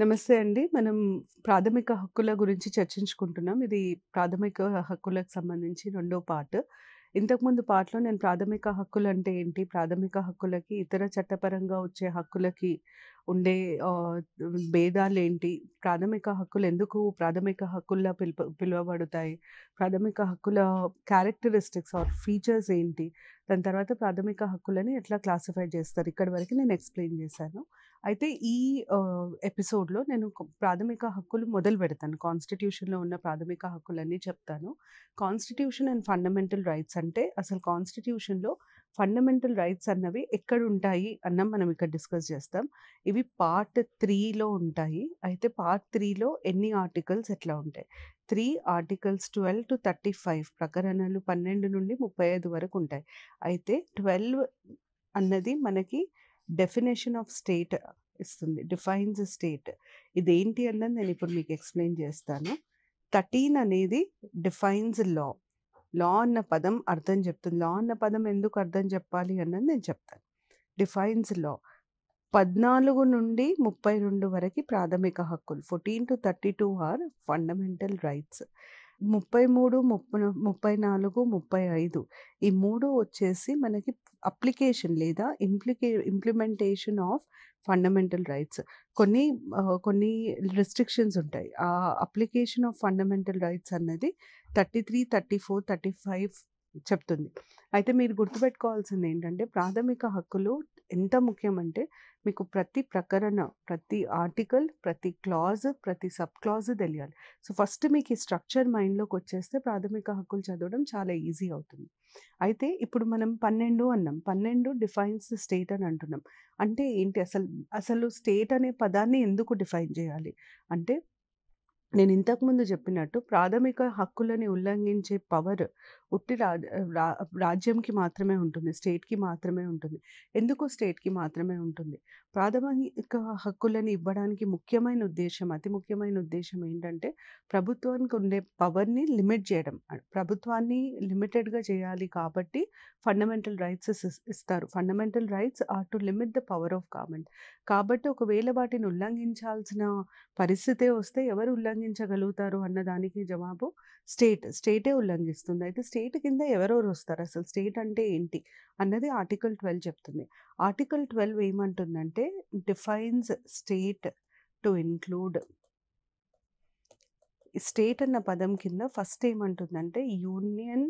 నమస్తే అండి మనం ప్రాథమిక హక్కుల గురించి చర్చించుకుంటున్నాం ఇది ప్రాథమిక హక్కులకు సంబంధించి రెండో పార్ట్ ఇంతకుముందు పాటలో నేను ప్రాథమిక హక్కులు అంటే ఏంటి ప్రాథమిక హక్కులకి ఇతర చట్టపరంగా వచ్చే హక్కులకి ఉండే భేదాలు ఏంటి ప్రాథమిక హక్కులు ఎందుకు ప్రాథమిక హక్కుల్లో పిలువ పిలువబడతాయి ప్రాథమిక హక్కుల క్యారెక్టరిస్టిక్స్ ఆర్ ఫీచర్స్ ఏంటి దాని తర్వాత ప్రాథమిక హక్కులని ఎట్లా క్లాసిఫై చేస్తారు ఇక్కడి వరకు నేను ఎక్స్ప్లెయిన్ చేశాను అయితే ఈ ఎపిసోడ్లో నేను ప్రాథమిక హక్కులు మొదలు పెడతాను కాన్స్టిట్యూషన్లో ఉన్న ప్రాథమిక హక్కులన్నీ చెప్తాను కాన్స్టిట్యూషన్ అండ్ ఫండమెంటల్ రైట్స్ అంటే అసలు కాన్స్టిట్యూషన్లో ఫండమెంటల్ రైట్స్ అన్నవి ఎక్కడ ఉంటాయి అన్న మనం ఇక్కడ డిస్కస్ చేస్తాం ఇవి పార్ట్ త్రీలో ఉంటాయి అయితే పార్ట్ త్రీలో ఎన్ని ఆర్టికల్స్ ఎట్లా ఉంటాయి three articles twelve to thirty five ప్రకరణలు పన్నెండు నుండి ముప్పై ఐదు వరకు ఉంటాయి అయితే ట్వెల్వ్ అన్నది మనకి డెఫినేషన్ ఆఫ్ స్టేట్ ఇస్తుంది డిఫైన్స్ స్టేట్ ఇదేంటి అన్నది నేను ఇప్పుడు మీకు ఎక్స్ప్లెయిన్ చేస్తాను థర్టీన్ అనేది డిఫైన్స్ లా లా అన్న పదం అర్థం చెప్తుంది లా అన్న పదం ఎందుకు అర్థం చెప్పాలి అన్నది నేను చెప్తాను డిఫైన్స్ లా పద్నాలుగు నుండి ముప్పై రెండు వరకు ప్రాథమిక హక్కులు fourteen to thirty two are fundamental rights ముప్పై మూడు ముప్పై ముప్పై నాలుగు ముప్పై ఐదు ఈ మూడు వచ్చేసి మనకి అప్లికేషన్ లేదా ఇంప్లికే ఇంప్లిమెంటేషన్ ఆఫ్ ఫండమెంటల్ రైట్స్ కొన్ని కొన్ని రిస్ట్రిక్షన్స్ ఉంటాయి ఆ అప్లికేషన్ ఆఫ్ ఫండమెంటల్ రైట్స్ అన్నది thirty three thirty four thirty five చెప్తుంది అయితే మీరు గుర్తుపెట్టుకోవాల్సింది ఏంటంటే ప్రాథమిక హక్కులు ఎంత ముఖ్యమంటే మీకు ప్రతి ప్రకరణ ప్రతి ఆర్టికల్ ప్రతి క్లాజ్ ప్రతి సబ్ క్లాజ్ తెలియాలి సో ఫస్ట్ మీకు ఈ స్ట్రక్చర్ మైండ్లోకి వచ్చేస్తే ప్రాథమిక హక్కులు చదవడం చాలా ఈజీ అవుతుంది అయితే ఇప్పుడు మనం పన్నెండు అన్నాం పన్నెండు డిఫైన్స్ స్టేట్ అని అంటున్నాం అంటే ఏంటి అసలు అసలు స్టేట్ అనే పదాన్ని ఎందుకు డిఫైన్ చేయాలి అంటే నేను ఇంతకుముందు చెప్పినట్టు ప్రాథమిక హక్కులని ఉల్లంఘించే పవర్ ఉట్టి రా రాజ్యంకి మాత్రమే ఉంటుంది స్టేట్కి మాత్రమే ఉంటుంది ఎందుకు స్టేట్కి మాత్రమే ఉంటుంది ప్రాథమిక హక్కులను ఇవ్వడానికి ముఖ్యమైన ఉద్దేశం అతి ముఖ్యమైన ఉద్దేశం ఏంటంటే ప్రభుత్వానికి ఉండే పవర్ని లిమిట్ చేయడం ప్రభుత్వాన్ని లిమిటెడ్గా చేయాలి కాబట్టి ఫండమెంటల్ రైట్స్ ఇస్తారు fundamental rights are to limit the power of government కాబట్టి ఒకవేళ వాటిని ఉల్లంఘించాల్సిన పరిస్థితే వస్తే ఎవరు ఉల్లంఘ ఉల్లంఘించగలుగుతారు అన్నదానికి జవాబు స్టేట్ స్టేటే ఉల్లంఘిస్తుంది అయితే స్టేట్ కింద ఎవరెవరు వస్తారు అసలు స్టేట్ అంటే ఏంటి అన్నది ఆర్టికల్ ట్వెల్వ్ చెప్తుంది ఆర్టికల్ ట్వెల్వ్ ఏమంటుందంటే defines state to include state అన్న పదం కింద ఫస్ట్ ఏమంటుందంటే union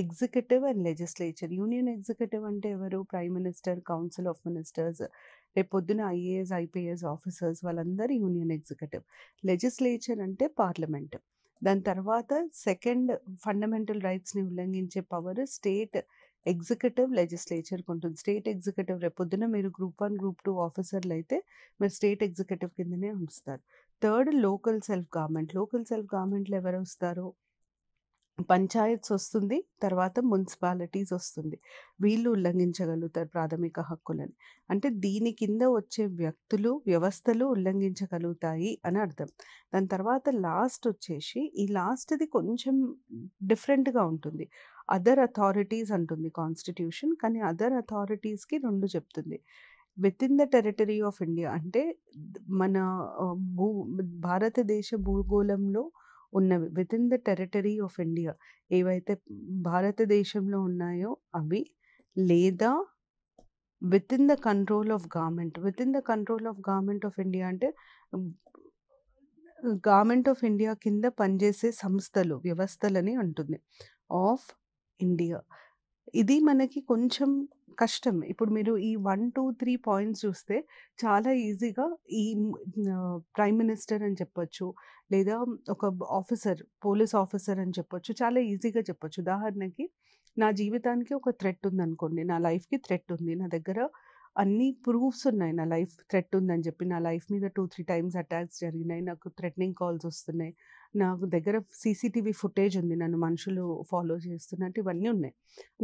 executive and legislature union executive అంటే ఎవరు prime minister council of ministers పొద్దున ఐఏఎస్ ఐపీఎస్ ఆఫీసర్స్ వాళ్ళందరూ యూనియన్ ఎగ్జిక్యూటివ్ లెజిస్లేచర్ అంటే పార్లమెంట్ దాని తర్వాత సెకండ్ ఫండమెంటల్ రైట్స్ని ఉల్లంఘించే పవర్ స్టేట్ ఎగ్జిక్యూటివ్ లెజిస్లేచర్కి ఉంటుంది స్టేట్ ఎగ్జిక్యూటివ్ రేపు పొద్దున మీరు గ్రూప్ వన్ గ్రూప్ టూ ఆఫీసర్లు అయితే మీరు స్టేట్ ఎగ్జిక్యూటివ్ కిందనే ఉంచుతారు third local self government local self గవర్నమెంట్లో ఎవరు వస్తారు పంచాయత్స్ వస్తుంది తర్వాత మున్సిపాలిటీస్ వస్తుంది వీళ్ళు ఉల్లంఘించగలుగుతారు ప్రాథమిక హక్కులని అంటే దీని కింద వచ్చే వ్యక్తులు వ్యవస్థలు ఉల్లంఘించగలుగుతాయి అని అర్థం దాని తర్వాత లాస్ట్ వచ్చేసి ఈ లాస్ట్ది కొంచెం డిఫరెంట్గా ఉంటుంది అదర్ అథారిటీస్ అంటుంది కాన్స్టిట్యూషన్ కానీ అదర్ అథారిటీస్కి రెండు చెప్తుంది within the territory of India అంటే మన భూ భారతదేశ భూగోళంలో ఉన్నవి within the territory of India ఏవైతే భారతదేశంలో ఉన్నాయో అవి లేదా within the control of government within the control of government of India అంటే గవర్నమెంట్ ఆఫ్ ఇండియా కింద పనిచేసే సంస్థలు వ్యవస్థలని ఉంటుంది ఆఫ్ ఇండియా ఇది మనకి కొంచెం కష్టం ఇప్పుడు మీరు ఈ వన్ టూ త్రీ పాయింట్స్ చూస్తే చాలా ఈజీగా ఈ ప్రైమ్ మినిస్టర్ అని చెప్పొచ్చు లేదా ఒక ఆఫీసర్ పోలీస్ ఆఫీసర్ అని చెప్పొచ్చు చాలా ఈజీగా చెప్పొచ్చు ఉదాహరణకి నా జీవితానికి ఒక థ్రెట్ ఉందనుకోండి నా లైఫ్కి థ్రెట్ ఉంది నా దగ్గర అన్ని ప్రూఫ్స్ ఉన్నాయి నా లైఫ్ థ్రెట్ ఉందని చెప్పి నా లైఫ్ మీద టూ త్రీ టైమ్స్ అటాక్స్ జరిగినాయి నాకు థ్రెట్నింగ్ కాల్స్ వస్తున్నాయి నాకు దగ్గర సీసీటీవీ ఫుటేజ్ ఉంది నన్ను మనుషులు ఫాలో చేస్తున్నట్టు ఇవన్నీ ఉన్నాయి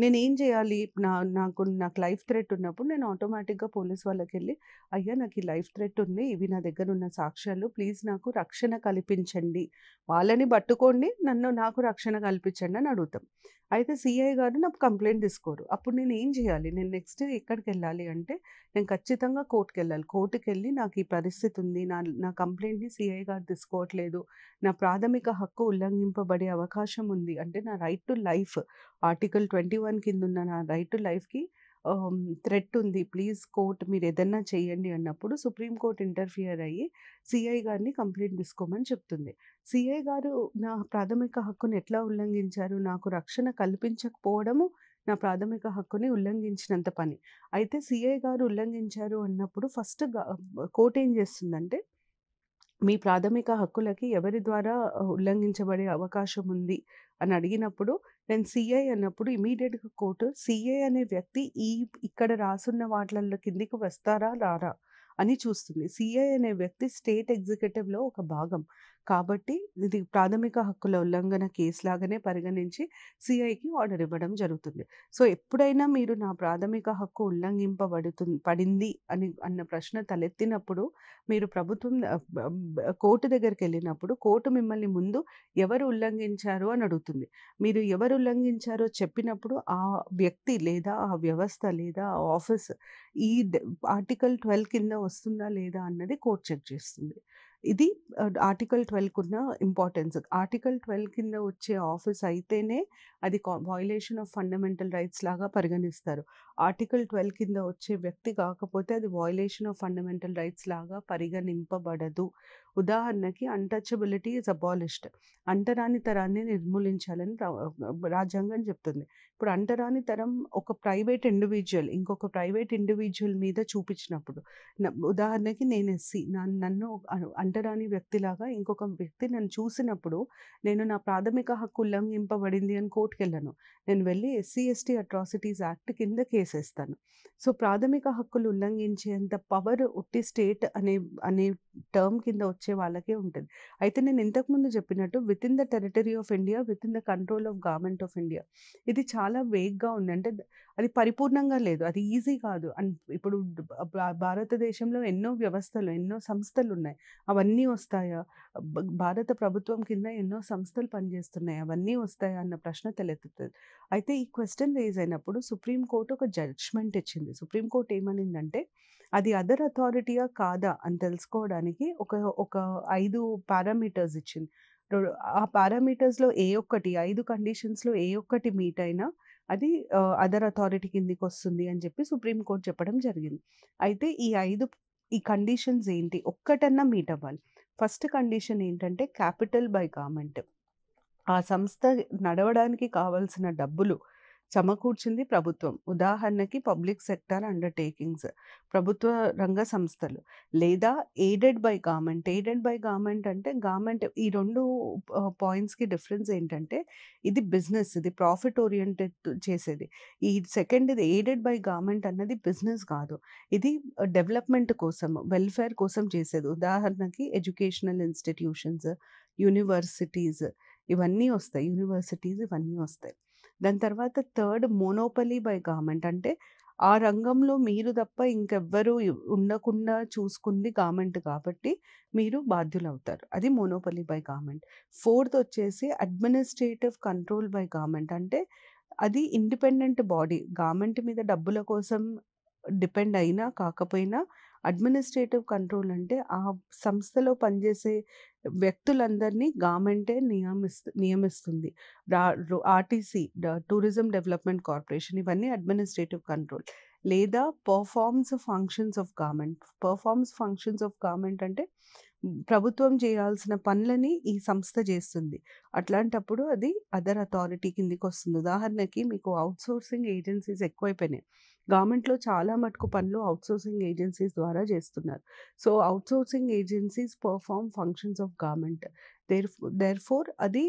నేను ఏం చేయాలి నా నాకు నాకు లైఫ్ థ్రెట్ ఉన్నప్పుడు నేను ఆటోమేటిక్గా పోలీస్ వాళ్ళకి వెళ్ళి అయ్యా నాకు ఈ లైఫ్ థ్రెట్ ఉంది ఇవి నా దగ్గర ఉన్న సాక్ష్యాలు ప్లీజ్ నాకు రక్షణ కల్పించండి వాళ్ళని పట్టుకోండి నన్ను నాకు రక్షణ కల్పించండి అని అడుగుతాం అయితే సిఐ గారు నాకు కంప్లైంట్ తీసుకోరు అప్పుడు నేను ఏం చేయాలి నేను నెక్స్ట్ ఎక్కడికి వెళ్ళాలి అంటే నేను ఖచ్చితంగా కోర్టుకి వెళ్ళాలి కోర్టుకి వెళ్ళి నాకు ఈ పరిస్థితి ఉంది నా నా కంప్లైంట్ని సిఐ గారు తీసుకోవట్లేదు నా ప్రా ప్రాథమిక హక్కు ఉల్లంఘింపబడే అవకాశం ఉంది అంటే నా right to life article twenty one కింద ఉన్న నా రైట్ టు లైఫ్కి థ్రెట్ ఉంది ప్లీజ్ కోర్ట్ మీరు ఏదన్నా చేయండి అన్నప్పుడు సుప్రీంకోర్టు ఇంటర్ఫియర్ అయ్యి సిఐ గారిని కంప్లైంట్ తీసుకోమని చెప్తుంది సిఐ గారు నా ప్రాథమిక హక్కును ఎట్లా ఉల్లంఘించారు నాకు రక్షణ కల్పించకపోవడము నా ప్రాథమిక హక్కుని ఉల్లంఘించినంత పని అయితే సిఐ గారు ఉల్లంఘించారు అన్నప్పుడు ఫస్ట్ కోర్ట్ ఏం చేస్తుందంటే మీ ప్రాథమిక హక్కులకి ఎవరి ద్వారా ఉల్లంఘించబడే అవకాశం ఉంది అని అడిగినప్పుడు నేను సిఐ అన్నప్పుడు ఇమీడియట్గా కోర్టు సిఐ అనే వ్యక్తి ఈ ఇక్కడ రాసున్న వాటిలలో కిందికి వస్తారా రారా అని చూస్తుంది సిఐ అనే వ్యక్తి స్టేట్ ఎగ్జిక్యూటివ్లో ఒక భాగం కాబట్టి ఇది ప్రాథమిక హక్కుల ఉల్లంఘన కేసు లాగానే పరిగణించి సిఐకి ఆర్డర్ ఇవ్వడం జరుగుతుంది సో ఎప్పుడైనా మీరు నా ప్రాథమిక హక్కు ఉల్లంఘింపబడుతు పడింది అని అన్న ప్రశ్న తలెత్తినప్పుడు మీరు ప్రభుత్వం కోర్టు దగ్గరికి వెళ్ళినప్పుడు కోర్టు మిమ్మల్ని ముందు ఎవరు ఉల్లంఘించారు అని అడుగుతుంది మీరు ఎవరు ఉల్లంఘించారో చెప్పినప్పుడు ఆ వ్యక్తి లేదా ఆ వ్యవస్థ లేదా ఆ ఆఫీస్ ఈ ఆర్టికల్ ట్వెల్వ్ కింద వస్తుందా లేదా అన్నది కోర్టు చెక్ చేస్తుంది ఇది ఆర్టికల్ ట్వెల్వ్కి ఉన్న ఇంపార్టెన్స్ ఆర్టికల్ ట్వెల్వ్ కింద వచ్చే ఆఫీస్ అయితేనే అది వయలేషన్ ఆఫ్ ఫండమెంటల్ రైట్స్ లాగా పరిగణిస్తారు ఆర్టికల్ ట్వెల్వ్ కింద వచ్చే వ్యక్తి కాకపోతే అది వయలేషన్ ఆఫ్ ఫండమెంటల్ రైట్స్ లాగా పరిగణింపబడదు ఉదాహరణకి అన్టచబిలిటీ ఈజ్ అబాలిష్డ్ అంటరాని తరాన్ని నిర్మూలించాలని రాజ్యాంగం చెప్తుంది ఇప్పుడు అంటరాని తరం ఒక ప్రైవేట్ ఇండివిజువల్ ఇంకొక ప్రైవేట్ ఇండివిజువల్ మీద చూపించినప్పుడు ఉదాహరణకి నేను ఎస్సి నన్ను అంటరాని వ్యక్తిలాగా ఇంకొక వ్యక్తి నన్ను చూసినప్పుడు నేను నా ప్రాథమిక హక్కు ఉల్లంఘింపబడింది అని కోర్టుకి వెళ్ళను నేను వెళ్ళి ఎస్సీ ఎస్టీ అట్రాసిటీస్ యాక్ట్ కింద కేసేస్తాను సో ప్రాథమిక హక్కులు ఉల్లంఘించేంత పవర్ ఉట్టి స్టేట్ అనే అనే టర్మ్ కింద వచ్చే వాళ్ళకే ఉంటుంది అయితే నేను ఇంతకుముందు చెప్పినట్టు within the territory of India within the control of government of India ఇది చాలా వేగ్గా ఉంది అంటే అది పరిపూర్ణంగా లేదు అది ఈజీ కాదు అండ్ ఇప్పుడు భారతదేశంలో ఎన్నో వ్యవస్థలు ఎన్నో సంస్థలు ఉన్నాయి అవన్నీ వస్తాయా భారత ప్రభుత్వం కింద ఎన్నో సంస్థలు పనిచేస్తున్నాయి అవన్నీ వస్తాయా అన్న ప్రశ్న తెలెత్తుతుంది అయితే ఈ క్వశ్చన్ రేజ్ అయినప్పుడు సుప్రీంకోర్టు ఒక జడ్జ్మెంట్ ఇచ్చింది సుప్రీంకోర్టు ఏమనిందంటే అది అదర్ అథారిటీయా కాదా అని తెలుసుకోవడానికి ఒక ఒక ఐదు పారామీటర్స్ ఇచ్చింది ఆ పారామీటర్స్లో ఏ ఒక్కటి ఐదు కండిషన్స్లో ఏ ఒక్కటి మీట్ అయినా అది అదర్ అథారిటీ కిందికి వస్తుంది అని చెప్పి సుప్రీంకోర్టు చెప్పడం జరిగింది అయితే ఈ ఐదు ఈ కండిషన్స్ ఏంటి ఒక్కటన్నా మీట్ అవ్వాలి ఫస్ట్ కండిషన్ ఏంటంటే క్యాపిటల్ బై గవర్నమెంట్ ఆ సంస్థ నడవడానికి కావాల్సిన డబ్బులు సమకూర్చింది ప్రభుత్వం ఉదాహరణకి పబ్లిక్ సెక్టార్ అండర్టేకింగ్స్ ప్రభుత్వ రంగ సంస్థలు లేదా aided by government aided by government అంటే గవర్నమెంట్ ఈ రెండు పాయింట్స్కి డిఫరెన్స్ ఏంటంటే ఇది బిజినెస్ ఇది ప్రాఫిట్ ఓరియంటెడ్ చేసేది ఈ సెకండ్ ఇది ఎయిడెడ్ బై గవర్నమెంట్ అన్నది బిజినెస్ కాదు ఇది డెవలప్మెంట్ కోసం వెల్ఫేర్ కోసం చేసేది ఉదాహరణకి ఎడ్యుకేషనల్ ఇన్స్టిట్యూషన్స్ యూనివర్సిటీస్ ఇవన్నీ వస్తాయి యూనివర్సిటీస్ ఇవన్నీ వస్తాయి దాని తర్వాత థర్డ్ మోనోపలీ బై గవర్నమెంట్ అంటే ఆ రంగంలో మీరు తప్ప ఇంకెవ్వరూ ఉండకుండా చూసుకుంది గవర్నమెంట్ కాబట్టి మీరు బాధ్యులవుతారు అది మోనోపలీ బై గవర్నమెంట్ ఫోర్త్ వచ్చేసి అడ్మినిస్ట్రేటివ్ కంట్రోల్ బై గవర్నమెంట్ అంటే అది ఇండిపెండెంట్ బాడీ గవర్నమెంట్ మీద డబ్బుల కోసం డిపెండ్ అయినా కాకపోయినా అడ్మినిస్ట్రేటివ్ కంట్రోల్ అంటే ఆ సంస్థలో పనిచేసే వ్యక్తులందరినీ గవర్నమెంటే నియమిస్తు నియమిస్తుంది ఆర్టీసీ టూరిజం డెవలప్మెంట్ కార్పొరేషన్ ఇవన్నీ అడ్మినిస్ట్రేటివ్ కంట్రోల్ లేదా performs functions of government performs functions of government అంటే ప్రభుత్వం చేయాల్సిన పనులని ఈ సంస్థ చేస్తుంది అట్లాంటప్పుడు అది అదర్ అథారిటీ కిందికి వస్తుంది ఉదాహరణకి మీకు అవుట్సోర్సింగ్ ఏజెన్సీస్ ఎక్కువైపోయినాయి గవర్నమెంట్లో చాలా మటుకు పనులు అవుట్సోర్సింగ్ ఏజెన్సీస్ ద్వారా చేస్తున్నారు so outsourcing agencies perform functions of government there therefore అది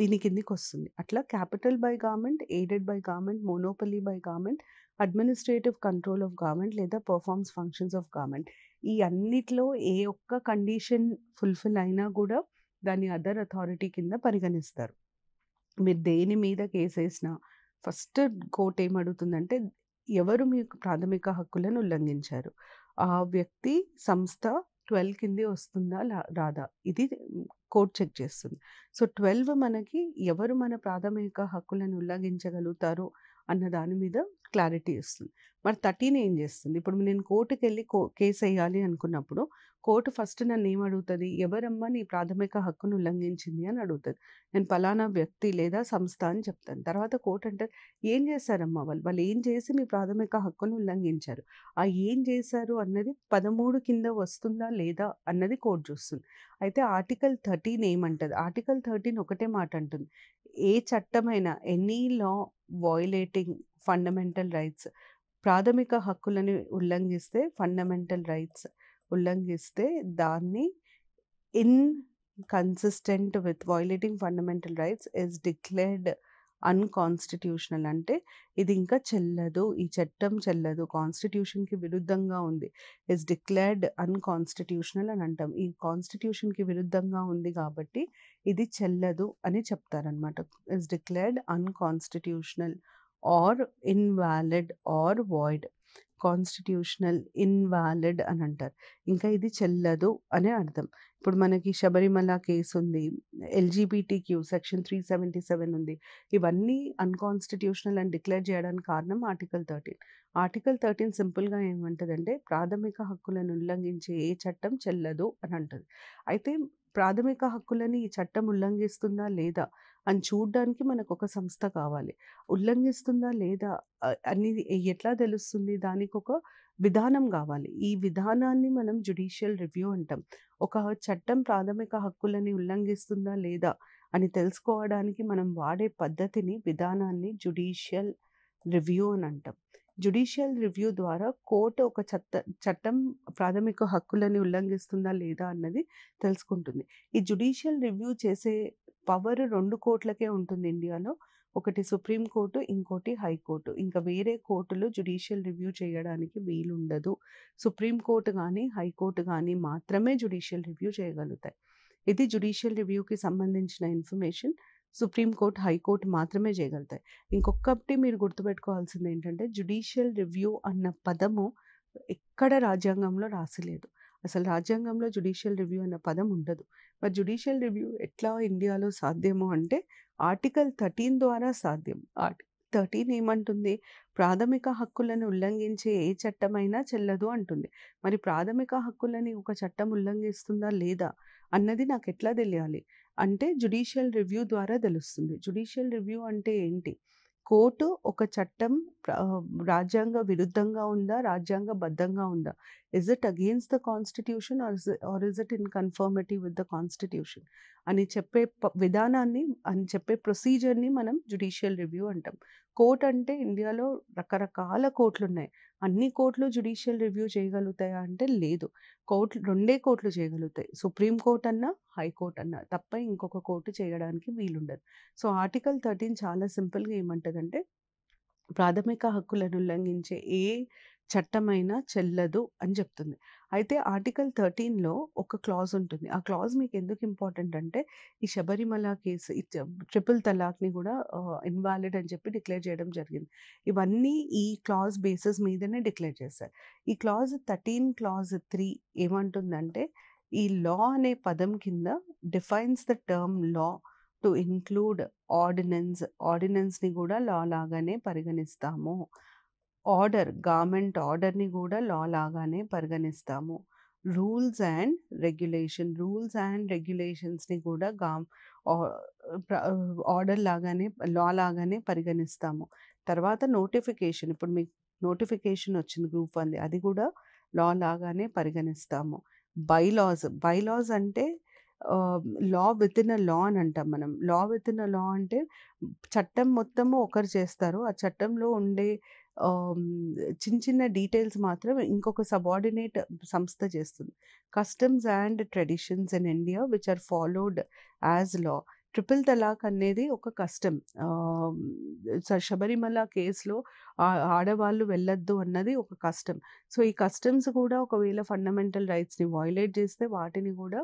దీని కిందికి వస్తుంది అట్లా capital by government aided by government monopoly by government administrative control of government లేదా పర్ఫార్మ్స్ ఫంక్షన్స్ ఆఫ్ గవర్నమెంట్ ఈ అన్నిట్లో ఏ ఒక్క కండిషన్ ఫుల్ఫిల్ అయినా కూడా దాన్ని అదర్ అథారిటీ కింద పరిగణిస్తారు మీరు దేని మీద కేసు వేసినా ఫస్ట్ కోర్ట్ ఏమడుగుతుందంటే ఎవరు మీ ప్రాథమిక హక్కులను ఉల్లంఘించారు ఆ వ్యక్తి సంస్థ ట్వెల్వ్ కింద వస్తుందా రాదా ఇది కోర్టు చెక్ చేస్తుంది సో ట్వెల్వ్ మనకి ఎవరు మన ప్రాథమిక హక్కులను ఉల్లంఘించగలుగుతారు అన్న దాని మీద క్లారిటీ ఇస్తుంది మరి థర్టీన్ ఏం చేస్తుంది ఇప్పుడు నేను కోర్టుకు వెళ్ళి కో కేసు వేయాలి అనుకున్నప్పుడు కోర్టు ఫస్ట్ నన్ను ఏమడుగుతుంది ఎవరమ్మా నీ ప్రాథమిక హక్కును ఉల్లంఘించింది అని అడుగుతుంది నేను ఫలానా వ్యక్తి లేదా సంస్థ అని చెప్తాను తర్వాత కోర్టు అంటారు ఏం చేశారమ్మా వాళ్ళు వాళ్ళు ఏం చేసి మీ ప్రాథమిక హక్కును ఉల్లంఘించారు ఆ ఏం చేశారు అన్నది పదమూడు కింద వస్తుందా లేదా అన్నది కోర్టు చూస్తుంది అయితే ఆర్టికల్ థర్టీన్ ఏమంటుంది ఆర్టికల్ థర్టీన్ ఒకటే మాట అంటుంది ఏ చట్టమైనా any law violating fundamental rights ప్రాథమిక హక్కులని ఉల్లంఘిస్తే ఫండమెంటల్ రైట్స్ ఉల్లంఘిస్తే దాన్ని inconsistent with violating fundamental rights is declared unconstitutional అంటే ఇది ఇంకా చెల్లదు ఈ చట్టం చెల్లదు కాన్స్టిట్యూషన్కి విరుద్ధంగా ఉంది ఇస్ డిక్లేర్డ్ అన్కాన్స్టిట్యూషనల్ అని అంటాం ఈ కాన్స్టిట్యూషన్కి విరుద్ధంగా ఉంది కాబట్టి ఇది చెల్లదు అని చెప్తారనమాట is declared unconstitutional or invalid or void constitutional invalid అని అంటారు ఇంకా ఇది చెల్లదు అనే అర్థం ఇప్పుడు మనకి శబరిమల కేసు ఉంది LGBT Q section three seventy seven ఉంది ఇవన్నీ అన్కాన్స్టిట్యూషనల్ అని డిక్లేర్ చేయడానికి కారణం ఆర్టికల్ థర్టీన్ ఆర్టికల్ థర్టీన్ సింపుల్గా ఏమంటుందంటే ప్రాథమిక హక్కులను ఉల్లంఘించే ఏ చట్టం చెల్లదు అని అంటుంది అయితే ప్రాథమిక హక్కులని ఈ చట్టం ఉల్లంఘిస్తుందా లేదా అని చూడడానికి మనకు ఒక సంస్థ కావాలి ఉల్లంఘిస్తుందా లేదా అని ఎట్లా తెలుస్తుంది దానికి ఒక విధానం కావాలి ఈ విధానాన్ని మనం జుడిషియల్ రివ్యూ అంటాం ఒక చట్టం ప్రాథమిక హక్కులని ఉల్లంఘిస్తుందా లేదా అని తెలుసుకోవడానికి మనం వాడే పద్ధతిని విధానాన్ని జుడిషియల్ రివ్యూ అని అంటాం జుడిషియల్ రివ్యూ ద్వారా కోర్టు ఒక చట్ట చట్టం ప్రాథమిక హక్కులని ఉల్లంఘిస్తుందా లేదా అన్నది తెలుసుకుంటుంది ఈ జ్యుడిషియల్ రివ్యూ చేసే పవర్ రెండు కోట్లకే ఉంటుంది ఇండియాలో ఒకటి సుప్రీంకోర్టు ఇంకోటి హైకోర్టు ఇంకా వేరే కోర్టులు జ్యుడిషియల్ రివ్యూ చేయడానికి వీలుండదు సుప్రీంకోర్టు కానీ హైకోర్టు కానీ మాత్రమే జుడిషియల్ రివ్యూ చేయగలుగుతాయి ఇది జ్యుడిషియల్ రివ్యూకి సంబంధించిన ఇన్ఫర్మేషన్ సుప్రీంకోర్టు హైకోర్టు మాత్రమే చేయగలుగుతాయి ఇంకొకటి మీరు గుర్తుపెట్టుకోవాల్సింది ఏంటంటే జుడిషియల్ రివ్యూ అన్న పదము ఎక్కడ రాజ్యాంగంలో రాసలేదు అసలు రాజ్యాంగంలో జుడిషియల్ రివ్యూ అన్న పదం ఉండదు మరి జుడిషియల్ రివ్యూ ఎట్లా ఇండియాలో సాధ్యము అంటే ఆర్టికల్ థర్టీన్ ద్వారా సాధ్యం ఆర్టి థర్టీన్ ఏమంటుంది ప్రాథమిక హక్కులను ఉల్లంఘించే ఏ చట్టమైనా చెల్లదు అంటుంది మరి ప్రాథమిక హక్కులని ఒక చట్టం ఉల్లంఘిస్తుందా లేదా అన్నది నాకు ఎట్లా తెలియాలి అంటే జుడిషియల్ రివ్యూ ద్వారా తెలుస్తుంది జుడిషియల్ రివ్యూ అంటే ఏంటి కోర్టు ఒక చట్టం రాజ్యాంగ విరుద్ధంగా ఉందా రాజ్యాంగ బద్ధంగా ఉందా is it against the constitution or or is it in conformity with the constitution అని చెప్పే విధానాన్ని అని చెప్పే ప్రొసీజర్ని మనం జుడిషియల్ రివ్యూ అంటాం కోర్ట్ అంటే ఇండియాలో రకరకాల కోర్టులు ఉన్నాయి అన్ని కోర్టులు జుడిషియల్ రివ్యూ చేయగలుగుతాయా అంటే లేదు కోర్టు రెండే కోర్టులు చేయగలుగుతాయి సుప్రీం కోర్ట్ అన్నా హైకోర్టు అన్నా తప్ప ఇంకొక కోర్టు చేయడానికి వీలుండదు సో ఆర్టికల్ థర్టీన్ చాలా సింపుల్గా ఏమంటుందంటే ప్రాథమిక హక్కులను ఉల్లంఘించే ఏ చట్టమైన చెల్లదు అని చెప్తుంది అయితే ఆర్టికల్ థర్టీన్లో ఒక క్లాజ్ ఉంటుంది ఆ క్లాజ్ మీకు ఎందుకు ఇంపార్టెంట్ అంటే ఈ శబరిమల కేసు ట్రిపుల్ తలాక్ని కూడా ఇన్వాలిడ్ అని చెప్పి డిక్లేర్ చేయడం జరిగింది ఇవన్నీ ఈ క్లాజ్ బేసిస్ మీదనే డిక్లేర్ చేశారు ఈ క్లాజ్ థర్టీన్ క్లాజ్ త్రీ ఏమంటుందంటే ఈ లా అనే పదం కింద defines the term law to include ordinance ఆర్డినెన్స్ని కూడా లా లాగానే పరిగణిస్తాము ఆర్డర్ గార్మెంట్ ఆర్డర్ని కూడా లా లాగానే పరిగణిస్తాము rules and regulation rules and రెగ్యులేషన్స్ని కూడా గా ఆర్డర్ లాగానే లా లాగానే పరిగణిస్తాము తర్వాత నోటిఫికేషన్ ఇప్పుడు మీకు నోటిఫికేషన్ వచ్చింది గ్రూప్ వన్ది అది కూడా లా లాగానే పరిగణిస్తాము బైలాస్ బైలాస్ అంటే లా విత్ ఇన్ అ లా అని అంటాం మనం లా విత్ ఇన్ అ లా అంటే చట్టం మొత్తము ఒకరు చేస్తారు ఆ చట్టంలో ఉండే చిన్న చిన్న డీటెయిల్స్ మాత్రం ఇంకొక సబార్డినేట్ సంస్థ చేస్తుంది customs and traditions in India which are followed as law triple talaq అనేది ఒక కష్టం శబరిమల కేసులో ఆడవాళ్ళు వెళ్ళొద్దు అన్నది ఒక కష్టం సో ఈ కస్టమ్స్ కూడా ఒకవేళ ఫండమెంటల్ రైట్స్ని వయలేట్ చేస్తే వాటిని కూడా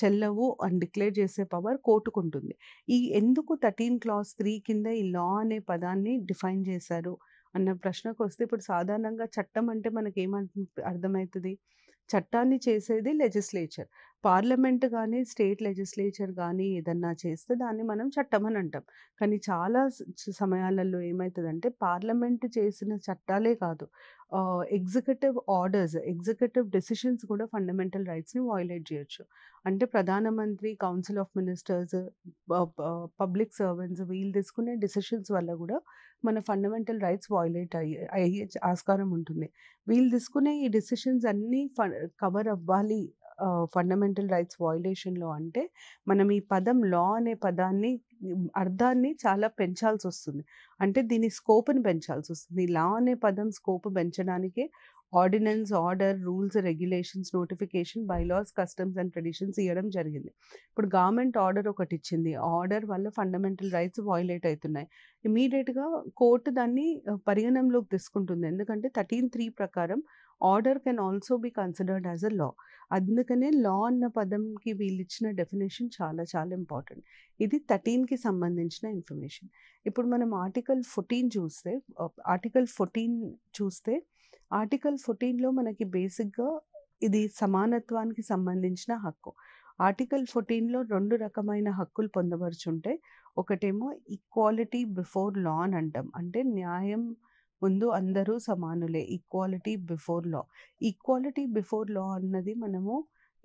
చెల్లవు అని డిక్లేర్ చేసే పవర్ కోర్టుకుంటుంది ఈ ఎందుకు థర్టీన్ క్లాస్ త్రీ కింద ఈ లా అనే పదాన్ని డిఫైన్ చేశారు అన్న ప్రశ్నకు వస్తే ఇప్పుడు సాధారణంగా చట్టం అంటే మనకి అర్థమవుతుంది చట్టాన్ని చేసేది లెజిస్లేచర్ పార్లమెంట్ కానీ స్టేట్ లెజిస్లేచర్ కానీ ఏదన్నా చేస్తే దాన్ని మనం చట్టం అని అంటాం కానీ చాలా సమయాలలో ఏమవుతుందంటే పార్లమెంట్ చేసిన చట్టాలే కాదు ఎగ్జిక్యూటివ్ ఆర్డర్స్ ఎగ్జిక్యూటివ్ డెసిషన్స్ కూడా ఫండమెంటల్ రైట్స్ని వయలేట్ చేయొచ్చు అంటే ప్రధానమంత్రి council of ministers public servants వీళ్ళు తీసుకునే డెసిషన్స్ వల్ల కూడా మన ఫండమెంటల్ రైట్స్ వయలేట్ అయ్యే అయ్యే ఆస్కారం ఉంటుంది వీళ్ళు తీసుకునే ఈ డెసిషన్స్ అన్నీ కవర్ అవ్వాలి ఫండమెంటల్ రైట్స్ వాయిలేషన్లో అంటే మనం ఈ పదం లా అనే పదాన్ని అర్థాన్ని చాలా పెంచాల్సి వస్తుంది అంటే దీని స్కోప్ని పెంచాల్సి వస్తుంది లా అనే పదం స్కోప్ పెంచడానికే ordinance order rules regulations notification bylaws customs and traditions ఇవ్వడం జరిగింది ఇప్పుడు గవర్నమెంట్ ఆర్డర్ ఒకటి ఇచ్చింది ఆర్డర్ వల్ల ఫండమెంటల్ రైట్స్ వాయిలేట్ అవుతున్నాయి ఇమీడియట్గా కోర్టు దాన్ని పరిగణంలోకి తీసుకుంటుంది ఎందుకంటే థర్టీన్ త్రీ ప్రకారం order can also be considered as a law అందుకనే లా అన్న పదంకి వీళ్ళు ఇచ్చిన డెఫినేషన్ చాలా చాలా ఇంపార్టెంట్ ఇది థర్టీన్కి సంబంధించిన ఇన్ఫర్మేషన్ ఇప్పుడు మనం ఆర్టికల్ ఫోర్టీన్ చూస్తే ఆర్టికల్ ఫోర్టీన్ చూస్తే ఆర్టికల్ ఫోర్టీన్లో మనకి బేసిక్గా ఇది సమానత్వానికి సంబంధించిన హక్కు ఆర్టికల్ ఫోర్టీన్లో రెండు రకమైన హక్కులు పొందవరుచుంటే ఒకటేమో ఈక్వాలిటీ బిఫోర్ లా అని అంటాం అంటే న్యాయం ముందు అందరూ సమానులే equality before law equality before law అన్నది మనము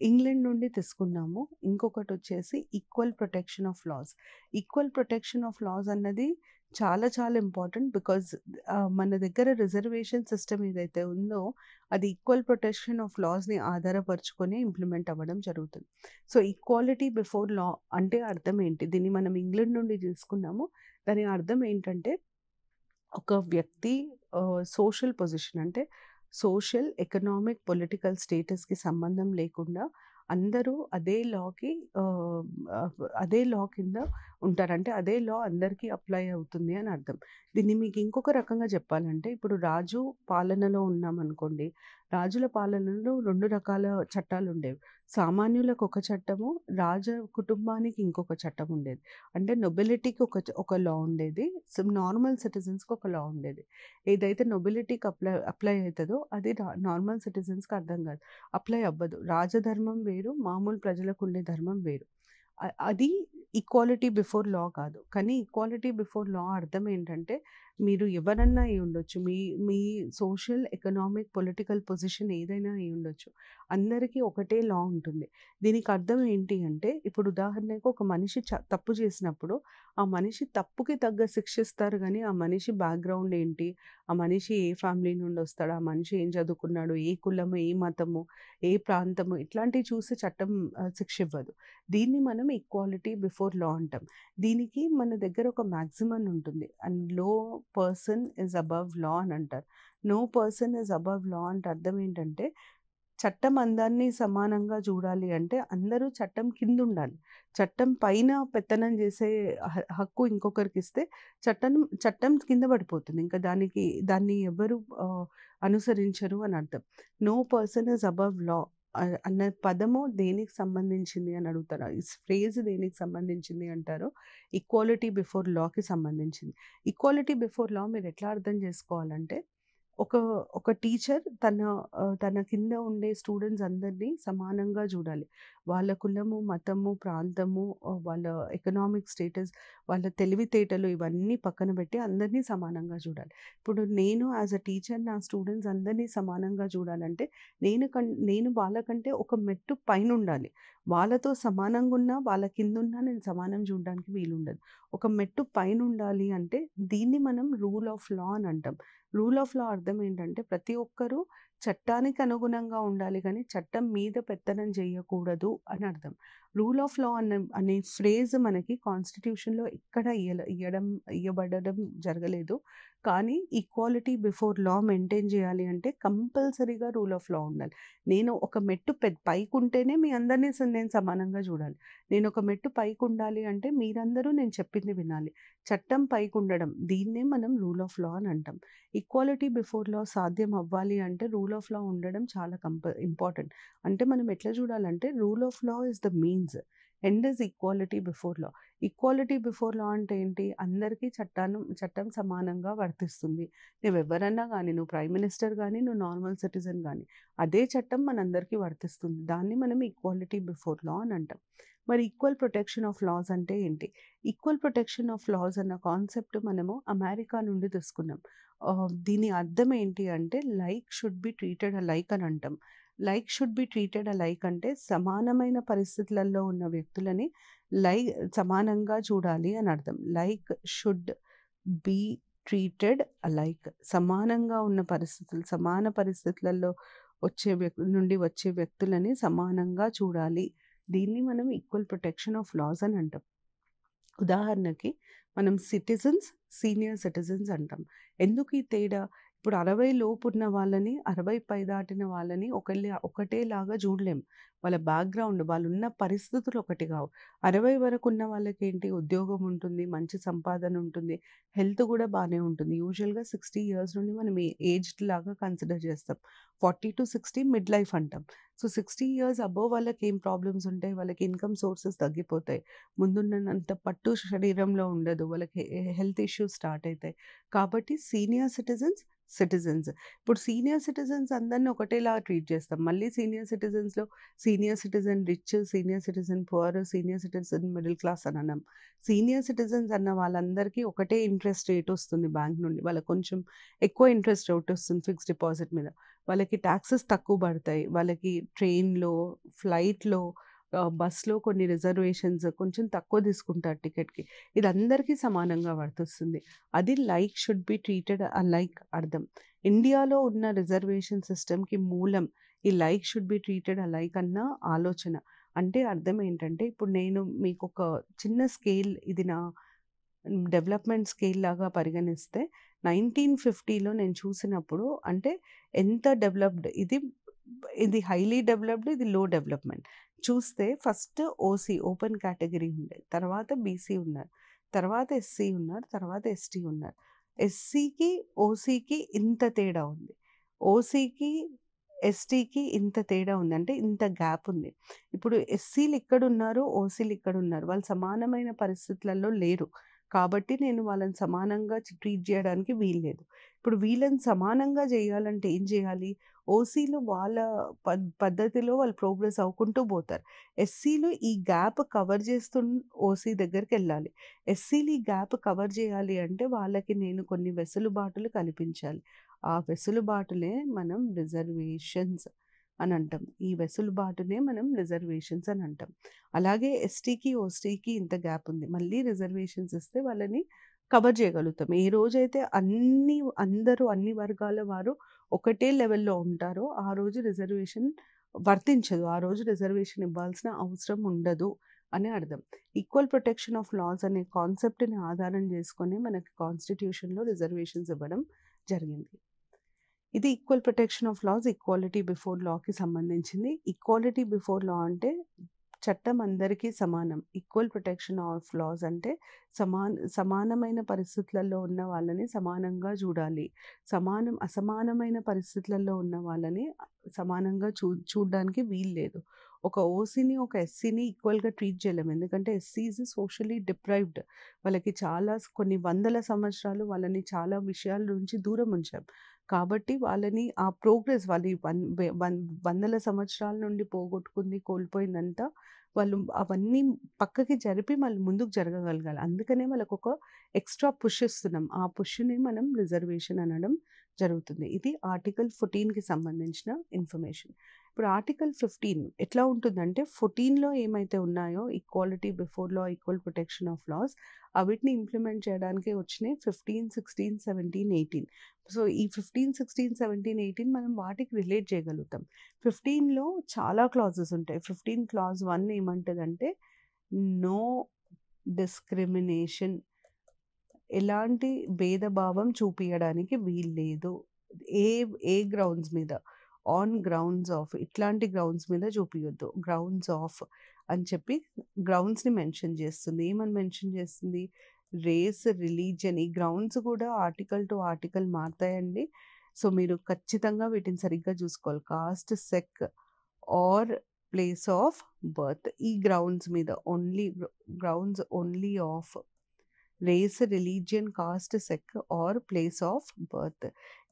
ఇంగ్లాండ్ నుండి తీసుకున్నాము ఇంకొకటి వచ్చేసి equal protection of laws equal protection of laws అన్నది చాలా చాలా ఇంపార్టెంట్ బికాజ్ మన దగ్గర రిజర్వేషన్ సిస్టమ్ ఏదైతే ఉందో అది ఈక్వల్ ప్రొటెక్షన్ ఆఫ్ లాస్ని ఆధారపరచుకొని ఇంప్లిమెంట్ అవ్వడం జరుగుతుంది సో ఈక్వాలిటీ బిఫోర్ లా అంటే అర్థం ఏంటి దీన్ని మనం ఇంగ్లాండ్ నుండి తీసుకున్నాము దాని అర్థం ఏంటంటే ఒక వ్యక్తి సోషల్ పొజిషన్ అంటే సోషల్ ఎకనామిక్ పొలిటికల్ స్టేటస్కి సంబంధం లేకుండా అందరూ అదే లాకి అదే లా కింద ఉంటారంటే అదే లా అందరికీ అప్లై అవుతుంది అని అర్థం దీన్ని మీకు ఇంకొక రకంగా చెప్పాలంటే ఇప్పుడు రాజు పాలనలో ఉన్నామనుకోండి రాజుల పాలనలో రెండు రకాల చట్టాలు ఉండేవి సామాన్యులకు ఒక చట్టము రాజ కుటుంబానికి ఇంకొక చట్టం ఉండేది అంటే నొబిలిటీకి ఒక ఒక లా ఉండేది నార్మల్ సిటిజన్స్కి ఒక లా ఉండేది ఏదైతే నొబిలిటీకి అప్లై అప్లై అవుతుందో అది నార్మల్ సిటిజన్స్కి అర్థం కాదు అప్లై అవ్వదు రాజధర్మం వేరు మామూలు ప్రజలకు ఉండే ధర్మం వేరు అది ఈక్వాలిటీ బిఫోర్ లా కాదు కానీ ఈక్వాలిటీ బిఫోర్ లా అర్థం ఏంటంటే మీరు ఎవరన్నా అయి ఉండొచ్చు మీ మీ సోషల్ ఎకనామిక్ పొలిటికల్ పొజిషన్ ఏదైనా అయి ఉండొచ్చు అందరికీ ఒకటే లా ఉంటుంది దీనికి అర్థం ఏంటి అంటే ఇప్పుడు ఉదాహరణకు ఒక మనిషి తప్పు చేసినప్పుడు ఆ మనిషి తప్పుకి తగ్గ శిక్షిస్తారు కానీ ఆ మనిషి బ్యాక్గ్రౌండ్ ఏంటి ఆ మనిషి ఏ ఫ్యామిలీ నుండి వస్తాడు ఆ మనిషి ఏం చదువుకున్నాడు ఏ కులము ఏ మతము ఏ ప్రాంతము ఇట్లాంటివి చూసి చట్టం శిక్ష ఇవ్వదు దీన్ని మనం ఈక్వాలిటీ బిఫోర్ లా అంటాం దీనికి మన దగ్గర ఒక మ్యాక్సిమం ఉంటుంది అండ్ లో పర్సన్ ఇస్ అబవ్ లా అని అంటారు no person is above law అంటే అర్థం ఏంటంటే చట్టం అందరినీ సమానంగా చూడాలి అంటే అందరూ చట్టం కింద ఉండాలి చట్టం పైన పెత్తనం చేసే హక్కు ఇంకొకరికి ఇస్తే చట్టం చట్టం కింద పడిపోతుంది ఇంకా దానికి దాన్ని ఎవరు అనుసరించరు అని అర్థం no person is above law అన్న పదము దేనికి సంబంధించింది అని అడుగుతారు ఈ ఫ్రేజ్ దేనికి సంబంధించింది అంటారు ఈక్వాలిటీ బిఫోర్ లాకి సంబంధించింది ఈక్వాలిటీ బిఫోర్ లా మీరు ఎట్లా అర్థం చేసుకోవాలంటే ఒక ఒక టీచర్ తన తన కింద ఉండే స్టూడెంట్స్ అందరినీ సమానంగా చూడాలి వాళ్ళ కులము మతము ప్రాంతము వాళ్ళ ఎకనామిక్ స్టేటస్ వాళ్ళ తెలివితేటలు ఇవన్నీ పక్కన పెట్టి అందరినీ సమానంగా చూడాలి ఇప్పుడు నేను యాజ్ అ టీచర్ నా స్టూడెంట్స్ అందరినీ సమానంగా చూడాలంటే నేను కం నేను వాళ్ళకంటే ఒక మెట్టు పైన ఉండాలి వాళ్ళతో సమానంగా ఉన్నా వాళ్ళ కింద ఉన్నా నేను సమానం చూడడానికి వీలుండదు ఒక మెట్టు పైన ఉండాలి అంటే దీన్ని మనం రూల్ ఆఫ్ లా అని అంటాం రూల్ ఆఫ్ లా అర్థం ఏంటంటే ప్రతి ఒక్కరూ చట్టానికి అనుగుణంగా ఉండాలి కానీ చట్టం మీద పెత్తనం చేయకూడదు అని అర్థం రూల్ ఆఫ్ లా అన్న అనే ఫ్రేజ్ మనకి కాన్స్టిట్యూషన్లో ఎక్కడ ఇయ్యడం ఇవ్వబడడం జరగలేదు కానీ ఈక్వాలిటీ బిఫోర్ లా మెయింటైన్ చేయాలి అంటే కంపల్సరీగా రూల్ ఆఫ్ లా ఉండాలి నేను ఒక మెట్టు పె పైకి ఉంటేనే మీ అందరినీ నేను సమానంగా చూడాలి నేను ఒక మెట్టు పైకి ఉండాలి అంటే మీరందరూ నేను చెప్పింది వినాలి చట్టం పైకి ఉండడం దీన్నే మనం రూల్ ఆఫ్ లా అని అంటాం ఈక్వాలిటీ బిఫోర్ లా సాధ్యం అవ్వాలి అంటే రూల్ ఆఫ్ లా ఉండడం చాలా కంప ఇంపార్టెంట్ అంటే మనం ఎట్లా చూడాలంటే rule of law is the means end is equality before law equality before law అంటే ఏంటి అందరికీ చట్టాన్ని చట్టం సమానంగా వర్తిస్తుంది నువ్వు ఎవరన్నా కానీ నువ్వు ప్రైమ్ మినిస్టర్ కానీ నువ్వు నార్మల్ సిటిజన్ కానీ అదే చట్టం మనందరికీ వర్తిస్తుంది దాన్ని మనం ఈక్వాలిటీ బిఫోర్ లా అని అంటాం మరి ఈక్వల్ ప్రొటెక్షన్ ఆఫ్ లాస్ అంటే ఏంటి ఈక్వల్ ప్రొటెక్షన్ ఆఫ్ లాస్ అన్న కాన్సెప్ట్ మనము అమెరికా నుండి తీసుకున్నాం దీని అర్థం ఏంటి అంటే like should be treated like అని అంటాం like should be treated like అంటే సమానమైన పరిస్థితులలో ఉన్న వ్యక్తులని లైక్ సమానంగా చూడాలి అని అర్థం like should be treated like సమానంగా ఉన్న పరిస్థితులు సమాన పరిస్థితులలో వచ్చే వ్యక్తి నుండి వచ్చే వ్యక్తులని సమానంగా చూడాలి దీన్ని మనం ఈక్వల్ ప్రొటెక్షన్ ఆఫ్ లాస్ అని అంటాం ఉదాహరణకి మనం సిటిజన్స్ సీనియర్ సిటిజన్స్ అంటాం ఎందుకు ఈ తేడా ఇప్పుడు అరవై లోపు ఉన్న వాళ్ళని అరవై పై దాటిన వాళ్ళని ఒకళ్ళే ఒకటేలాగా చూడలేం వాళ్ళ బ్యాక్గ్రౌండ్ వాళ్ళు ఉన్న పరిస్థితులు ఒకటి కావు అరవై వరకు ఉన్న వాళ్ళకి ఏంటి ఉద్యోగం ఉంటుంది మంచి సంపాదన ఉంటుంది హెల్త్ కూడా బాగానే ఉంటుంది యూజువల్గా సిక్స్టీ ఇయర్స్ నుండి మనం ఏజ్ లాగా కన్సిడర్ చేస్తాం forty to sixty mid life అంటాం సో సిక్స్టీ ఇయర్స్ అబోవ్ వాళ్ళకి ఏం ప్రాబ్లమ్స్ ఉంటాయి వాళ్ళకి ఇన్కమ్ సోర్సెస్ తగ్గిపోతాయి ముందున్నంత పట్టు శరీరంలో ఉండదు వాళ్ళకి హెల్త్ ఇష్యూస్ స్టార్ట్ అవుతాయి కాబట్టి సీనియర్ సిటిజన్స్ సిటిజన్స్ ఇప్పుడు సీనియర్ సిటిజన్స్ అందరినీ ఒకటేలా ట్రీట్ చేస్తాం మళ్ళీ సీనియర్ సిటిజన్స్లో senior citizen rich senior citizen poor senior citizen middle class అని అన్నాం సీనియర్ సిటిజన్స్ అన్న వాళ్ళందరికీ ఒకటే ఇంట్రెస్ట్ రేట్ వస్తుంది బ్యాంక్ నుండి వాళ్ళకి కొంచెం ఎక్కువ ఇంట్రెస్ట్ రేట్ వస్తుంది ఫిక్స్డ్ డిపాజిట్ మీద వాళ్ళకి ట్యాక్సెస్ తక్కువ పడతాయి వాళ్ళకి ట్రైన్లో ఫ్లైట్లో బస్లో కొన్ని రిజర్వేషన్స్ కొంచెం తక్కువ తీసుకుంటారు టికెట్కి ఇది అందరికీ సమానంగా వర్తిస్తుంది అది like should be treated a like అర్థం ఇండియాలో ఉన్న రిజర్వేషన్ సిస్టమ్కి మూలం ఈ like should be treated a like అన్న ఆలోచన అంటే అర్థం ఏంటంటే ఇప్పుడు నేను మీకు ఒక చిన్న స్కేల్ ఇది నా డెవలప్మెంట్ స్కేల్ లాగా పరిగణిస్తే నైన్టీన్ ఫిఫ్టీలో నేను చూసినప్పుడు అంటే ఎంత డెవలప్డ్ ఇది ఇది హైలీ డెవలప్డ్ ఇది లో డెవలప్మెంట్ చూస్తే ఫస్ట్ ఓసీ ఓపెన్ కేటగిరీ ఉండే తర్వాత బీసీ ఉన్నారు తర్వాత ఎస్సీ ఉన్నారు తర్వాత ఎస్టీ ఉన్నారు ఎస్సీకి ఓసీకి ఇంత తేడా ఉంది ఓసీకి ఎస్టీకి ఇంత తేడా ఉంది అంటే ఇంత గ్యాప్ ఉంది ఇప్పుడు ఎస్సీలు ఇక్కడ ఉన్నారు ఓసీలు ఇక్కడ ఉన్నారు వాళ్ళు సమానమైన పరిస్థితులలో లేరు కాబట్టి నేను వాళ్ళని సమానంగా ట్రీట్ చేయడానికి వీల్లేదు ఇప్పుడు వీళ్ళని సమానంగా చేయాలంటే ఏం చేయాలి ఓసీలు వాళ్ళ పద్ధతిలో వాళ్ళు ప్రోగ్రెస్ అవ్వకుంటూ పోతారు ఎస్సీలు ఈ గ్యాప్ కవర్ చేస్తు ఓసీ దగ్గరికి వెళ్ళాలి ఎస్సీలు ఈ గ్యాప్ కవర్ చేయాలి అంటే వాళ్ళకి నేను కొన్ని వెసులుబాటులు కల్పించాలి ఆ వెసులుబాటులే మనం రిజర్వేషన్స్ అని అంటాం ఈ వెసులుబాటునే మనం రిజర్వేషన్స్ అని అంటాం అలాగే ఎస్టీకి ఓస్టీకి ఇంత గ్యాప్ ఉంది మళ్ళీ రిజర్వేషన్స్ ఇస్తే వాళ్ళని కవర్ చేయగలుగుతాం ఏ రోజైతే అన్ని అందరూ అన్ని వర్గాల వారు ఒకటే లెవెల్లో ఉంటారో ఆ రోజు రిజర్వేషన్ వర్తించదు ఆ రోజు రిజర్వేషన్ ఇవ్వాల్సిన అవసరం ఉండదు అని అర్థం ఈక్వల్ ప్రొటెక్షన్ ఆఫ్ లాస్ అనే కాన్సెప్ట్ని ఆధారం చేసుకొని మనకి కాన్స్టిట్యూషన్లో రిజర్వేషన్స్ ఇవ్వడం జరిగింది ఇది equal protection of laws equality before లాకి సంబంధించింది ఈక్వాలిటీ బిఫోర్ లా అంటే చట్టం అందరికీ సమానం ఈక్వల్ ప్రొటెక్షన్ ఆఫ్ లాస్ అంటే సమాన సమానమైన పరిస్థితులలో ఉన్న వాళ్ళని సమానంగా చూడాలి సమానం అసమానమైన పరిస్థితులలో ఉన్న వాళ్ళని సమానంగా చూ చూడడానికి వీలు లేదు ఒక ఓసీని ఒక ఎస్సీని ఈక్వల్గా ట్రీట్ చేయలేము ఎందుకంటే ఇస్ సోషలీ డిప్రైవ్డ్ వాళ్ళకి చాలా కొన్ని వందల సంవత్సరాలు వాళ్ళని చాలా విషయాల నుంచి దూరం ఉంచాం కాబట్టి వాళ్ళని ఆ ప్రోగ్రెస్ వాళ్ళు వన్ వందల సంవత్సరాల నుండి పోగొట్టుకుంది కోల్పోయిందంతా వాళ్ళు అవన్నీ పక్కకి జరిపి మళ్ళీ ముందుకు జరగగలగాలి అందుకనే వాళ్ళకు ఒక ఎక్స్ట్రా పుష్ ఇస్తున్నాం ఆ పుష్ని మనం రిజర్వేషన్ అనడం జరుగుతుంది ఇది ఆర్టికల్ ఫోర్టీన్కి సంబంధించిన ఇన్ఫర్మేషన్ ఇప్పుడు ఆర్టికల్ ఫిఫ్టీన్ ఎట్లా ఉంటుందంటే ఫోర్టీన్లో ఏమైతే ఉన్నాయో equality before law equal protection of laws అవిటిని ఇంప్లిమెంట్ చేయడానికి వచ్చినాయి fifteen sixteen seventeen eighteen so ఈ ఫిఫ్టీన్ సిక్స్టీన్ సెవెంటీన్ ఎయిటీన్ మనం వాటికి రిలేట్ చేయగలుగుతాం ఫిఫ్టీన్లో చాలా క్లాజెస్ ఉంటాయి ఫిఫ్టీన్ క్లాజ్ వన్ ఏమంటుందంటే నో డిస్క్రిమినేషన్ ఎలాంటి భేదభావం చూపించడానికి వీల్లేదు ఏ ఏ గ్రౌండ్స్ మీద ఆన్ గ్రౌండ్స్ ఆఫ్ ఇట్లాంటి గ్రౌండ్స్ మీద చూపించొద్దు గ్రౌండ్స్ ఆఫ్ అని చెప్పి గ్రౌండ్స్ని మెన్షన్ చేస్తుంది ఏమని మెన్షన్ చేస్తుంది రేస్ రిలీజియన్ ఈ గ్రౌండ్స్ కూడా ఆర్టికల్ టు ఆర్టికల్ మారుతాయండి సో మీరు ఖచ్చితంగా వీటిని సరిగ్గా చూసుకోవాలి caste sex or place of birth ఈ గ్రౌండ్స్ మీద only grounds only of race religion caste sex or place of birth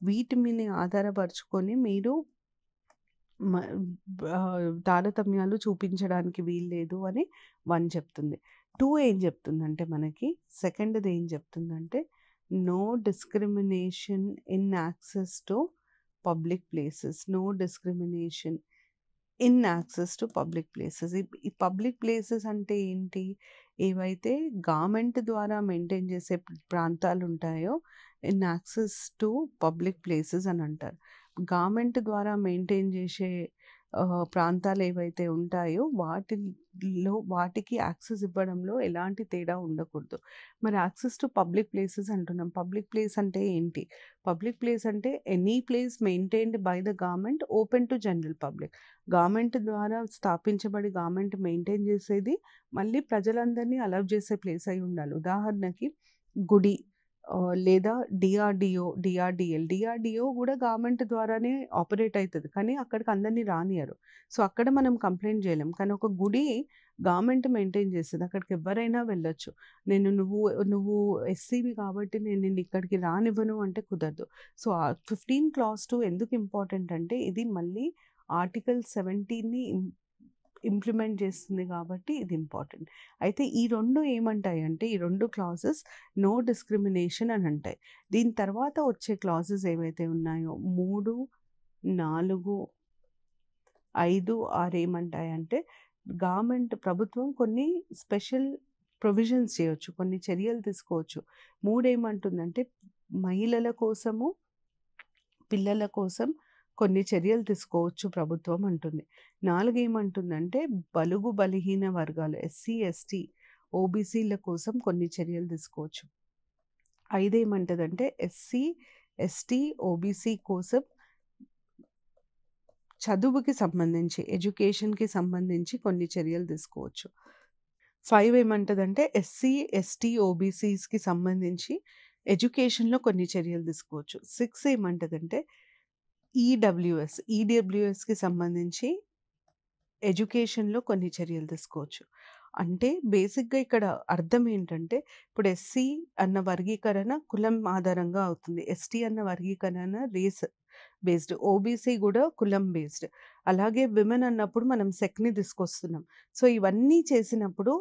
వీటి మీద ఆధారపరచుకొని మీరు తారతమ్యాలు చూపించడానికి వీల్లేదు అని వన్ చెప్తుంది టూ ఏం చెప్తుందంటే మనకి సెకండ్ది ఏం చెప్తుందంటే no discrimination in access to public places no discrimination in access to public places ఈ పబ్లిక్ ప్లేసెస్ అంటే ఏంటి ఏవైతే గవర్నమెంట్ ద్వారా మెయింటైన్ చేసే ప్రాంతాలు ఉంటాయో in access to public places అని అంటారు గవర్నమెంట్ ద్వారా మెయింటైన్ చేసే ప్రాంతాలు ఏవైతే ఉంటాయో వాటిలో వాటికి యాక్సెస్ ఇవ్వడంలో ఎలాంటి తేడా ఉండకూడదు మరి యాక్సెస్ టు పబ్లిక్ ప్లేసెస్ అంటున్నాం పబ్లిక్ ప్లేస్ అంటే ఏంటి పబ్లిక్ ప్లేస్ అంటే any place maintained by the government open to general public government ద్వారా స్థాపించబడి గవర్నమెంట్ మెయింటైన్ చేసేది మళ్ళీ ప్రజలందరినీ అలౌ చేసే ప్లేస్ అయి ఉండాలి ఉదాహరణకి గుడి లేదా డిఆర్డిఓ డిఆర్డిఎల్ డిఆర్డిఓ కూడా గవర్నమెంట్ ద్వారానే ఆపరేట్ అవుతుంది కానీ అక్కడికి అందరినీ రానియరు సో అక్కడ మనం కంప్లైంట్ చేయలేం కానీ ఒక గుడి గవర్నమెంట్ మెయింటైన్ చేస్తుంది అక్కడికి ఎవరైనా వెళ్ళొచ్చు నేను నువ్వు నువ్వు ఎస్సీవి కాబట్టి నేను నిన్ను ఇక్కడికి రానివ్వను అంటే కుదరదు సో ఫిఫ్టీన్ క్లాస్ టూ ఎందుకు ఇంపార్టెంట్ అంటే ఇది మళ్ళీ ఆర్టికల్ సెవెంటీన్ని ఇంప్లిమెంట్ చేస్తుంది కాబట్టి ఇది ఇంపార్టెంట్ అయితే ఈ రెండు ఏమంటాయి అంటే ఈ రెండు క్లాజెస్ నో డిస్క్రిమినేషన్ అని అంటాయి దీని తర్వాత వచ్చే క్లాజెస్ ఏవైతే ఉన్నాయో మూడు నాలుగు ఐదు ఆరు ఏమంటాయి అంటే గవర్నమెంట్ ప్రభుత్వం కొన్ని స్పెషల్ ప్రొవిజన్స్ చేయవచ్చు కొన్ని చర్యలు తీసుకోవచ్చు మూడేమంటుందంటే మహిళల కోసము పిల్లల కోసం కొన్ని చర్యలు తీసుకోవచ్చు ప్రభుత్వం అంటుంది నాలుగేమంటుందంటే బలుగు బలహీన వర్గాలు ఎస్సీ ఎస్టీ ఓబీసీల కోసం కొన్ని చర్యలు తీసుకోవచ్చు ఐదేమంటదంటే ఎస్సీ ఎస్టీ ఓబీసీ కోసం చదువుకి సంబంధించి ఎడ్యుకేషన్కి సంబంధించి కొన్ని చర్యలు తీసుకోవచ్చు ఫైవ్ ఏమంటుందంటే ఎస్సీ ఎస్టీ ఓబీసీస్కి సంబంధించి ఎడ్యుకేషన్లో కొన్ని చర్యలు తీసుకోవచ్చు సిక్స్ ఏమంటుందంటే ఈడబ్ల్యూఎస్ e ఈడబ్ల్యూఎస్కి e సంబంధించి ఎడ్యుకేషన్లో కొన్ని చర్యలు తీసుకోవచ్చు అంటే బేసిక్గా ఇక్కడ అర్థం ఏంటంటే ఇప్పుడు ఎస్సీ అన్న వర్గీకరణ కులం ఆధారంగా అవుతుంది ఎస్టీ అన్న వర్గీకరణ రేస్ బేస్డ్ ఓబీసీ కూడా కులం బేస్డ్ అలాగే విమెన్ అన్నప్పుడు మనం సెక్ని తీసుకొస్తున్నాం సో ఇవన్నీ చేసినప్పుడు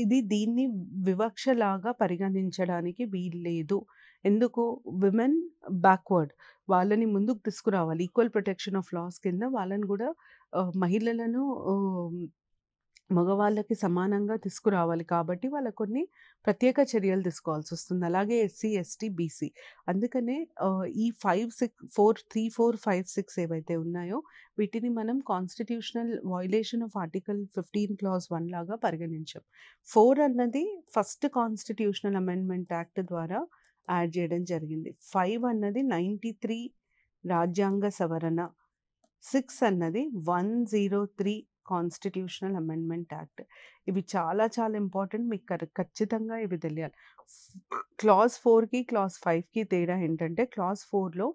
ఇది దీన్ని వివక్షలాగా పరిగణించడానికి వీల్లేదు ఎందుకు విమెన్ బ్యాక్వర్డ్ వాళ్ళని ముందుకు తీసుకురావాలి ఈక్వల్ ప్రొటెక్షన్ ఆఫ్ లాస్ కింద వాళ్ళని కూడా మహిళలను మగవాళ్ళకి సమానంగా తీసుకురావాలి కాబట్టి వాళ్ళ కొన్ని ప్రత్యేక చర్యలు తీసుకోవాల్సి వస్తుంది అలాగే ఎస్సీ ఎస్టీ బీసీ అందుకనే ఈ five six four three four five six ఏవైతే ఉన్నాయో వీటిని మనం constitutional violation of article fifteen clause one లాగా పరిగణించాం ఫోర్ అన్నది ఫస్ట్ కాన్స్టిట్యూషనల్ అమెండ్మెంట్ యాక్ట్ ద్వారా యాడ్ చేయడం జరిగింది ఫైవ్ అన్నది నైంటీ త్రీ రాజ్యాంగ సవరణ సిక్స్ అన్నది one zero three constitutional amendment act ఇవి చాలా చాలా ఇంపార్టెంట్ మీకు ఖచ్చితంగా ఇవి తెలియాలి క్లాస్ ఫోర్కి క్లాస్ ఫైవ్కి తేడా ఏంటంటే క్లాస్ ఫోర్లో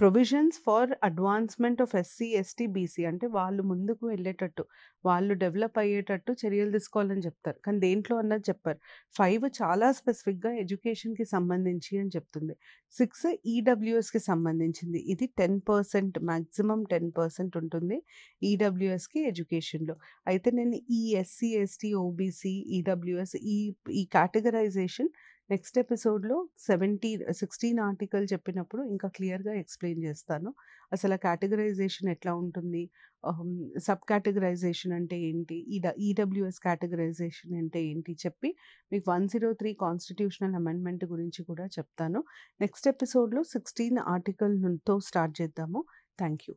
provisions for advancement of SC ST BC అంటే వాళ్ళు ముందుకు వెళ్ళేటట్టు వాళ్ళు డెవలప్ అయ్యేటట్టు చర్యలు తీసుకోవాలని చెప్తారు కానీ దేంట్లో అన్నది చెప్పారు ఫైవ్ చాలా స్పెసిఫిక్గా ఎడ్యుకేషన్కి సంబంధించి అని చెప్తుంది సిక్స్ ఈడబ్ల్యూఎస్కి సంబంధించింది ఇది ten percent maximum ten percent ఉంటుంది ఈడబ్ల్యూఎస్కి ఎడ్యుకేషన్లో అయితే నేను ఈ ఎస్సీ ఎస్టీ ఓబీసీ ఈడబ్ల్యూఎస్ ఈ ఈ కేటగరైజేషన్ నెక్స్ట్ ఎపిసోడ్లో సెవెంటీన్ సిక్స్టీన్ ఆర్టికల్ చెప్పినప్పుడు ఇంకా క్లియర్గా ఎక్స్ప్లెయిన్ చేస్తాను అసలు కేటగరైజేషన్ ఎట్లా ఉంటుంది సబ్ కేటగరైజేషన్ అంటే ఏంటి ఈడబ్ల్యూఎస్ కేటగరైజేషన్ అంటే ఏంటి చెప్పి మీకు one zero three constitutional amendment గురించి కూడా చెప్తాను నెక్స్ట్ ఎపిసోడ్లో సిక్స్టీన్ ఆర్టికల్తో స్టార్ట్ చేద్దాము థ్యాంక్ యూ